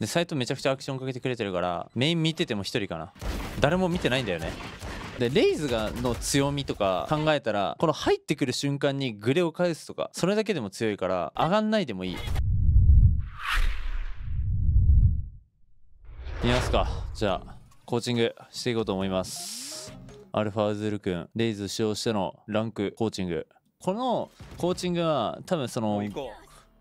でサイトめちゃくちゃアクションかけてくれてるからメイン見てても1人かな誰も見てないんだよねでレイズがの強みとか考えたらこの入ってくる瞬間にグレを返すとかそれだけでも強いから上がんないでもいい見ますかじゃあコーチングしていこうと思いますアルファウズル君レイズ使用してのランクコーチングこのコーチングは多分その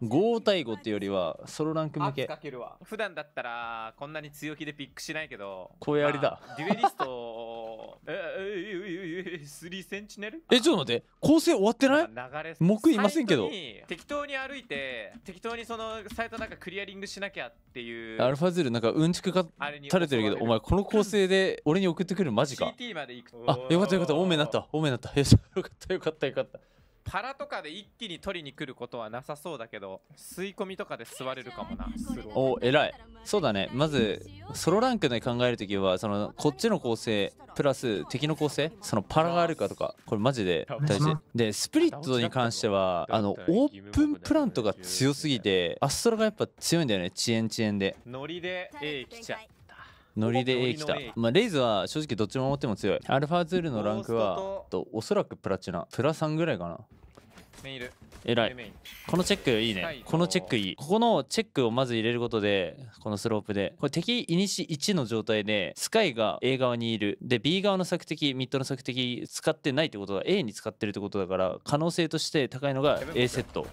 5対5っていうよりはソロランク向けかけるわ普段だったらこんなに強気でピックしないけど声ありだ、まあ、デュエリスト え3センチネルえちょっと待って構成終わってない流れ僕いませんけど適当に歩いて適当にそのサイトなんかクリアリングしなきゃっていうアルファゼルなんかうんちくか垂れてるけどお前この構成で俺に送ってくるマジか CT まで行くあよかったよかった多めになった多めになったよかったよかったよかったパラとかで一気に取りに来ることはなさそうだけど吸い込みとかで座れるかもなお偉いそうだねまずソロランクで考える時はそのこっちの構成プラス敵の構成そのパラがあるかとかこれマジで大事でスプリットに関してはあのオープンプラントが強すぎてアストラがやっぱ強いんだよね遅延遅延でノリで A 来ちゃうノリで A 来た。まあ、レイズは正直どっちも持っても強い。アルファズールのランクは、とおそらくプラチナ。プラ3ぐらいかな。メイル。えらい。このチェックいいね。このチェックいい。ここのチェックをまず入れることで、このスロープで。これ敵イニシ1の状態で、スカイが A 側にいる。で、B 側の索敵、ミッドの索敵使ってないってことは A に使ってるってことだから、可能性として高いのが A セット。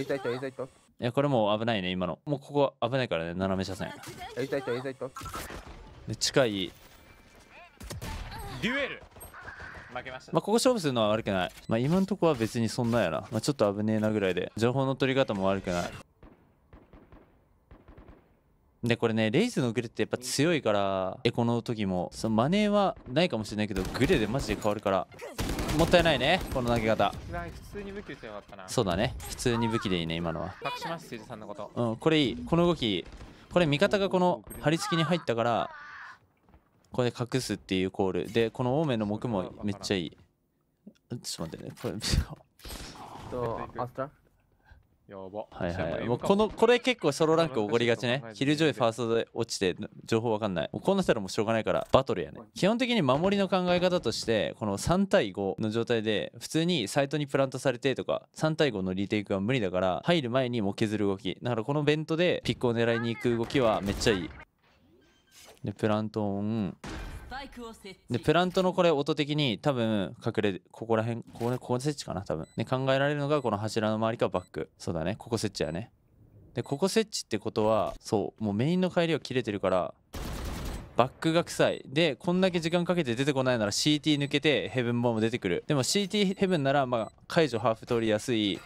いたいたいたいた。いやこれもう危ないね今のもうここ危ないからね斜め車線いたいたいたいたで近いデュエル負けました、まあ、ここ勝負するのは悪くない、まあ、今んとこは別にそんなやな、まあ、ちょっと危ねえなぐらいで情報の取り方も悪くないでこれねレイズのグレってやっぱ強いからエコの時もそのマネーはないかもしれないけどグレでマジで変わるからもったいないねこの投げ方普通に武器打てよかったなそうだね普通に武器でいいね今のは隠します辻さんのことうんこれいいこの動きこれ味方がこの張り付きに入ったからこれで隠すっていうコールでこのオーメンの木もめっちゃいいちょっと待ってねこれ やば。はいはい。もうこの、これ結構ソロランクおごりがちね。ヒルジョイファーストで落ちて、情報わかんない。もうこうなったらもうしょうがないから、バトルやね。基本的に守りの考え方として、この3対5の状態で、普通にサイトにプラントされてとか、3対5のリテイクは無理だから、入る前にもう削る動き。だからこのベントでピックを狙いに行く動きはめっちゃいい。で、プラントオン。でプラントのこれ音的に多分隠れここら辺ここここ設置かな多分で考えられるのがこの柱の周りかバックそうだねここ設置やねでここ設置ってことはそうもうメインの帰りは切れてるからバックが臭いでこんだけ時間かけて出てこないなら CT 抜けてヘブンボム出てくるでも CT ヘブンならまあ解除ハーフ通りやすい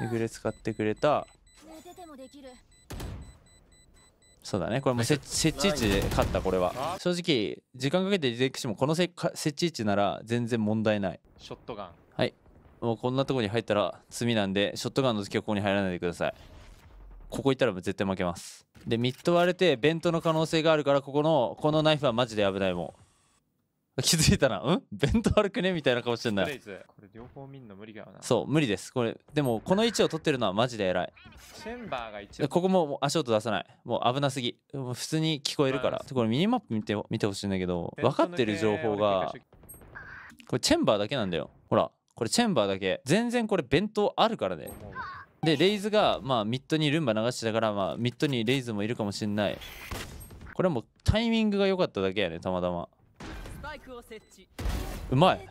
でぐレ使ってくれたそうだねこれも設置位置で勝ったこれは正直時間かけて出てきてもこの設置位置なら全然問題ないショットガンはいもうこんなとこに入ったら罪なんでショットガンの時はここに入らないでくださいここ行ったら絶対負けますでミッド割れてベントの可能性があるからここのこのナイフはマジで危ないもん 気づいたら、うん弁当歩くねみたいな顔してんだよ。これ両方見んの無理だよな。そう、無理です。これ、でも、この位置を取ってるのはマジで偉い。チェンバーが一ここも足音出さない。もう危なすぎ。普通に聞こえるから。これミニマップ見て見てほしいんだけど、分かってる情報が、これチェンバーだけなんだよ。ほら、これチェンバーだけ。全然これ弁当あるからね。で、レイズが、まあ、ミッドにルンバ流してたから、まあ、ミッドにレイズもいるかもしんない。これもタイミングが良かっただけやね、たまたま。うまい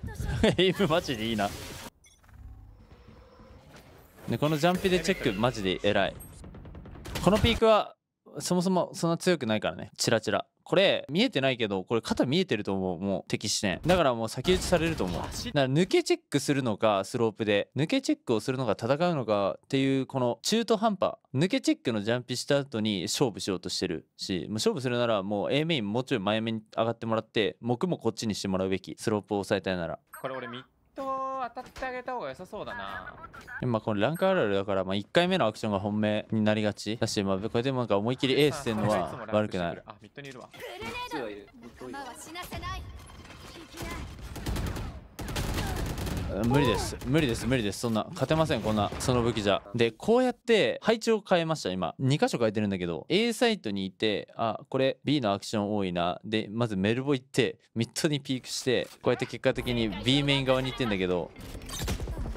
エイムマジでいいなでこのジャンピでチェックマジで偉いこのピークはそもそもそんな強くないからねチラチラこれ見えてないけどこれ肩見えてると思うもう敵視点だからもう先打ちされると思うだから抜けチェックするのかスロープで抜けチェックをするのか戦うのかっていうこの中途半端抜けチェックのジャンピした後に勝負しようとしてるしもう勝負するならもう A メインもうちょい前目に上がってもらって僕もこっちにしてもらうべきスロープを抑えたいならこれ俺ミッド当たってあげた方が良さそうだな今このランクあるあるだからまあ1回目のアクションが本命になりがちだしまあこれでもなんか思いっきりエースってんのは悪くないあミッドにいるわミッドいる無理です無理です無理ですそんな勝てませんこんなその武器じゃでこうやって配置を変えました今2箇所変えてるんだけど A サイトにいてあこれ B のアクション多いなでまずメルボ行ってミッドにピークしてこうやって結果的に B メイン側に行ってんだけど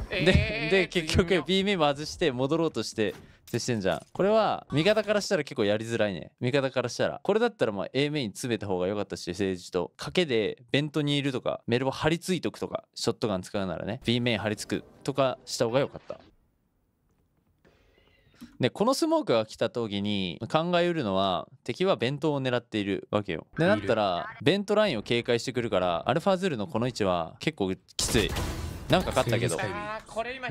で、で結局 B メインも外して戻ろうとして接してんじゃんこれは味方からしたら結構やりづらいね味方からしたらこれだったらまあ A メイン詰めた方が良かったし政治と賭けでベントにいるとかメルボ張り付いとくとかショットガン使うならね B メイン張り付くとかした方が良かったでこのスモークが来た時に考えうるのは敵は弁当を狙っているわけよでなったらベントラインを警戒してくるからアルファズルのこの位置は結構きついなんか勝ったけどこれ今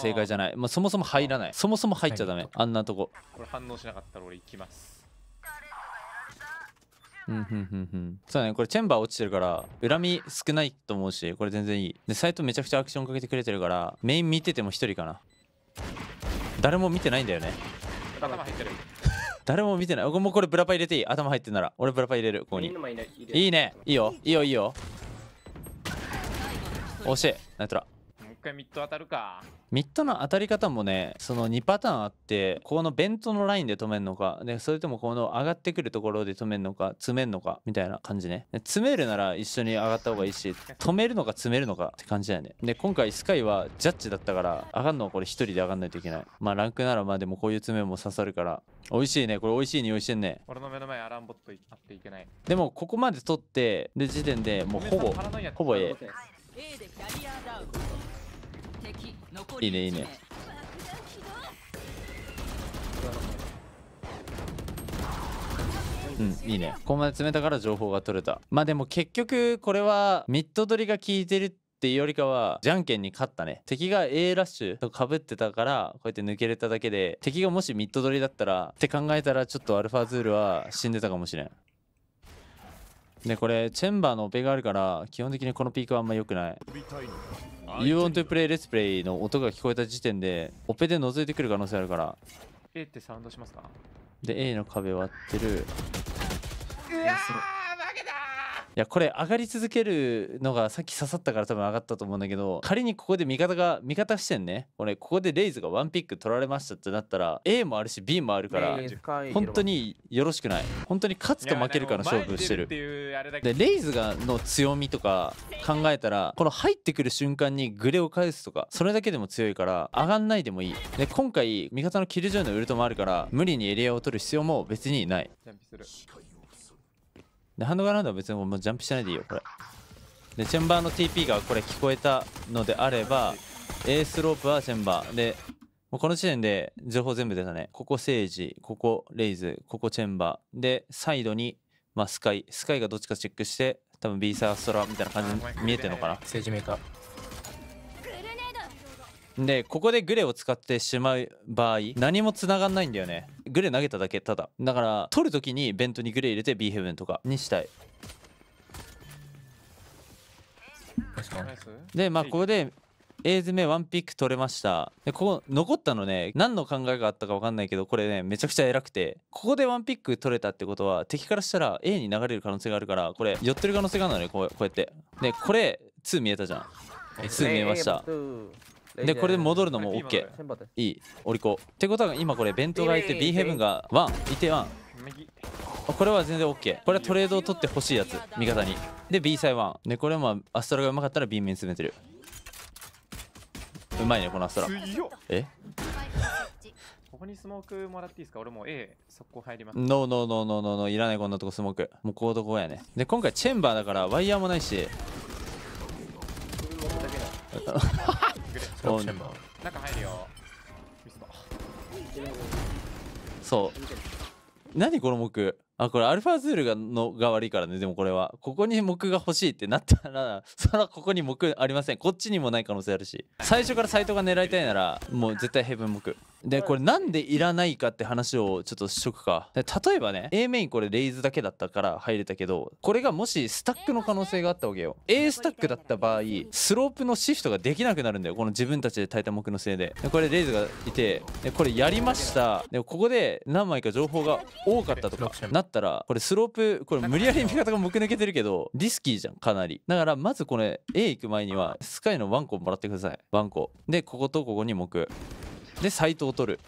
正解じゃないまあ、そもそも入らないそもそも入っちゃダメあんなとここれ反応しなかったら俺行きますうんうんうんうんそうだねこれチェンバー落ちてるから恨み少ないと思うしこれ全然いいでサイトめちゃくちゃアクションかけてくれてるからメイン見てても1人かな誰も見てないんだよね頭入ってる 誰も見てない俺もこれブラパ入れていい頭入ってんなら俺ブラパ入れるここにいいねいいよいいよいいよ惜しいナイトラ回ミッド当たるかミッドの当たり方もねその2パターンあってこのベントのラインで止めるのかでそれともこの上がってくるところで止めるのか詰めるのかみたいな感じね詰めるなら一緒に上がった方がいいし 止めるのか詰めるのかって感じだよねで今回スカイはジャッジだったから上がるのはこれ1人で上がんないといけないまあランクならまあでもこういう詰めも刺さるから美味しいねこれ美味しい匂いしてんね俺の目の前アランボットあっていけないでもここまで取ってで時点でもうほぼほぼ A いいねいいねうんいいねここまで詰めたから情報が取れたまあでも結局これはミッド取りが効いてるっていうよりかはじゃんけんに勝ったね敵が A ラッシュとかぶってたからこうやって抜けれただけで敵がもしミッド取りだったらって考えたらちょっとアルファズールは死んでたかもしれんでこれチェンバーのオペがあるから基本的にこのピークはあんま良くない You want to play let's play の音が聞こえた時点でオペで覗いてくる可能性あるから A ってサウンドしますかで A の壁割ってるうわーやこれ上がり続けるのがさっき刺さったから多分上がったと思うんだけど仮にここで味方が味方視点ね俺ここでレイズがワンピック取られましたってなったら A もあるし B もあるから本当によろしくない本当に勝つか負けるかの勝負してるでレイズがの強みとか考えたらこの入ってくる瞬間にグレを返すとかそれだけでも強いから上がんないでもいいで今回味方のキルジョイのウルトもあるから無理にエリアを取る必要も別にない。で、ハンドガランドは別にもうジャンプしないでいいよ、これ。で、チェンバーの TP がこれ聞こえたのであれば、エースロープはチェンバー。で、もうこの時点で情報全部出たね。ここセージ、ここレイズ、ここチェンバー。で、サイドに、まあ、スカイ。スカイがどっちかチェックして、多分ビーサーストラみたいな感じに見えてるのかな。セージメーカー。でここでグレを使ってしまう場合何も繋がんないんだよねグレ投げただけただだから取る時にベントにグレ入れて B ヘブンとかにしたいでまあここで A 詰めワンピック取れましたでここ残ったのね何の考えがあったか分かんないけどこれねめちゃくちゃ偉くてここでワンピック取れたってことは敵からしたら A に流れる可能性があるからこれ寄ってる可能性があるのねこうこうやってでこれ2見えたじゃん2見えましたでこれで戻るのも OK いいオリコってことは今これ弁当がいて B ヘブンが1いて1これは全然 OK これはトレードを取ってほしいやつ味方にで B サイ1でこれはアストラがうまかったら B 面詰めてるうまいねこのアストラえ ここにスモークもらっていいですか俺も A 速攻入りますノーノーノーノーノーいらないこんなとこスモークもうこうどこやねで今回チェンバーだからワイヤーもないし 中入るよそう何この木あこれアルファズールがのが悪いからねでもこれはここに木が欲しいってなったらそらここに木ありませんこっちにもない可能性あるし最初からサイトが狙いたいならもう絶対ヘブン木でこれなんでいらないかって話をちょっとしとくか例えばね A メインこれレイズだけだったから入れたけどこれがもしスタックの可能性があったわけよ A スタックだった場合スロープのシフトができなくなるんだよこの自分たちで炊いた木のせいででこれレイズがいてでこれやりましたでここで何枚か情報が多かったとかなったらこれスロープこれ無理やり味方が木抜けてるけどリスキーじゃんかなりだからまずこれ A 行く前にはスカイのワンコもらってくださいワンコでこことここに木でサイトを取る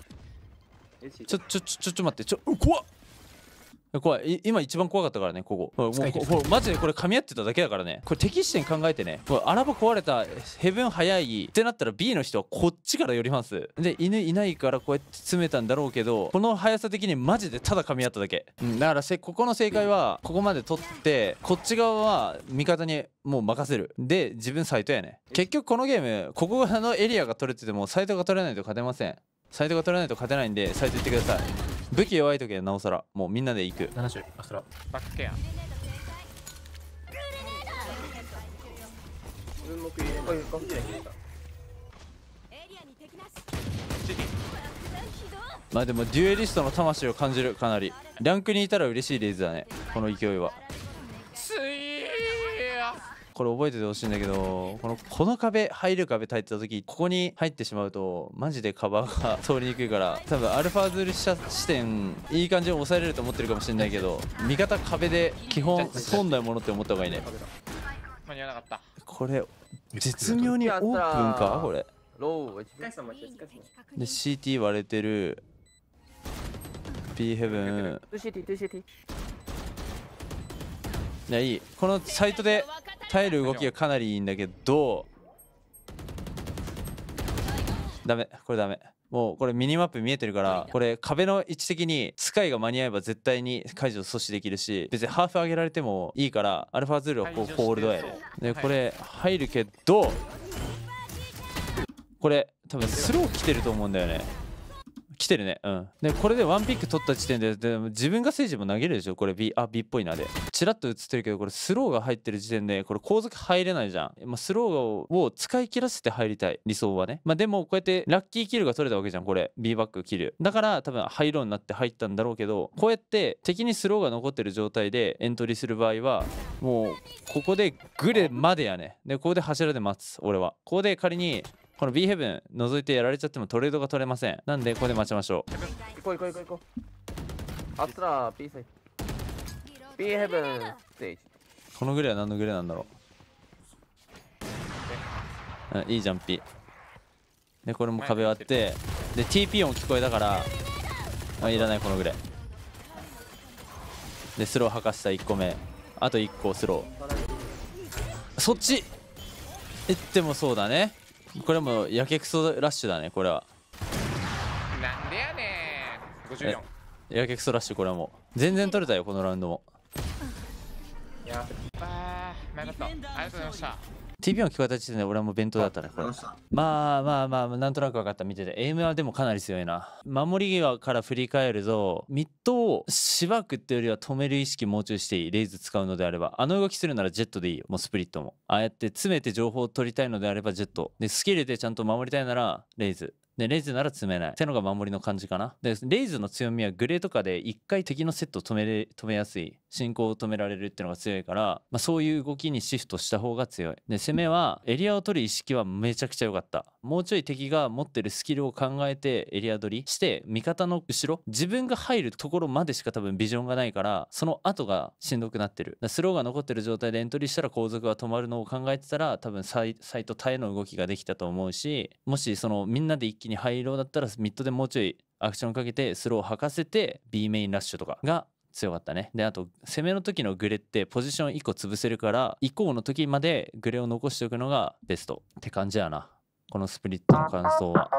ちょちょちょちょ待ってちょう怖っ怖い今一番怖かったからねここもうマジでこれ噛み合ってただけだからねこれ敵視点考えてねこれアラブ壊れたヘブン早いってなったら B の人はこっちから寄りますで犬いないからこうやって詰めたんだろうけどこの速さ的にマジでただ噛み合っただけ、だからここの正解はここまで取ってこっち側は味方にもう任せるで自分サイトやね結局このゲームここのエリアが取れててもサイトが取れないと勝てませんサイトが取れないと勝てないんでサイト行ってください武器弱い時はなおさらもうみんなで行く70アストラバックケアまあでもデュエリストの魂を感じるかなりランクにいたら嬉しいレーズだねこの勢いはこれ覚えててほしいんだけどこのこの壁入る壁入った時ここに入ってしまうとマジでカバーが通りにくいから多分アルファズール視点いい感じに抑えれると思ってるかもしれないけど味方壁で基本損ないものって思った方がいいね間に合わなかったこれ絶妙にオープンかこれローで CT 割れてる B ヘブンいやいいこのサイトで耐える動きがかなりいいんだけどダメこれダメもうこれミニマップ見えてるからこれ壁の位置的にスカイが間に合えば絶対に解除阻止できるし別にハーフ上げられてもいいからアルファズールはこうホールドやでこれ入るけどこれ多分スロー来てると思うんだよね来てるね。うん。で、これでワンピック取った時点で、で自分がセージも投げるでしょこれ B、あ、B っぽいなで。チラッと映ってるけど、これスローが入ってる時点で、これ後続入れないじゃん。まあ、スローを使い切らせて入りたい。理想はね。まあ、でも、こうやってラッキーキルが取れたわけじゃん。これ、B バックキル。だから、多分入ろうになって入ったんだろうけど、こうやって敵にスローが残ってる状態でエントリーする場合は、もう、ここでグレまでやね。で、ここで柱で待つ。俺は。ここで仮に、この B ヘブン覗いてやられちゃってもトレードが取れませんなんでここで待ちましょう行こう行こう行こう B サイ B ヘブンステージこのグレは何のグレなんだろう、うん、いいジャンピでこれも壁割ってで TP 音聞こえたからあいらないこのグレでスロー吐かした1個目あと1個スローそっちえってもそうだねこれもやけくそラッシュだねこれはなんでやねん54やけくそラッシュこれはもう全然取れたよこのラウンドもやっばーまかったありがとうございました t v の聞こえた時点で俺はもう弁当だったねこれまあまあまあなんとなく分かった見てて AM はでもかなり強いな守り際から振り返るとミッドをしばくっていうよりは止める意識もうちょいしていいレイズ使うのであればあの動きするならジェットでいいよもうスプリットもああやって詰めて情報を取りたいのであればジェットでスキルでちゃんと守りたいならレイズで、レイズなら詰めない。ってのが守りの感じかな。で、レイズの強みはグレーとかで一回敵のセットを止めれ、止めやすい。進行を止められるっていうのが強いから、まあ、そういう動きにシフトした方が強いで攻めはエリアを取る意識はめちゃくちゃ良かったもうちょい敵が持ってるスキルを考えてエリア取りして味方の後ろ自分が入るところまでしか多分ビジョンがないからその後がしんどくなってるスローが残ってる状態でエントリーしたら後続が止まるのを考えてたら多分サイサイト耐えの動きができたと思うしもしそのみんなで一気に入ろうだったらミッドでもうちょいアクションかけてスローを吐かせて B メインラッシュとかが強かったね。で、あと、攻めの時のグレってポジション1個潰せるから、以降の時までグレを残しておくのがベストって感じやな。このスプリットの感想は。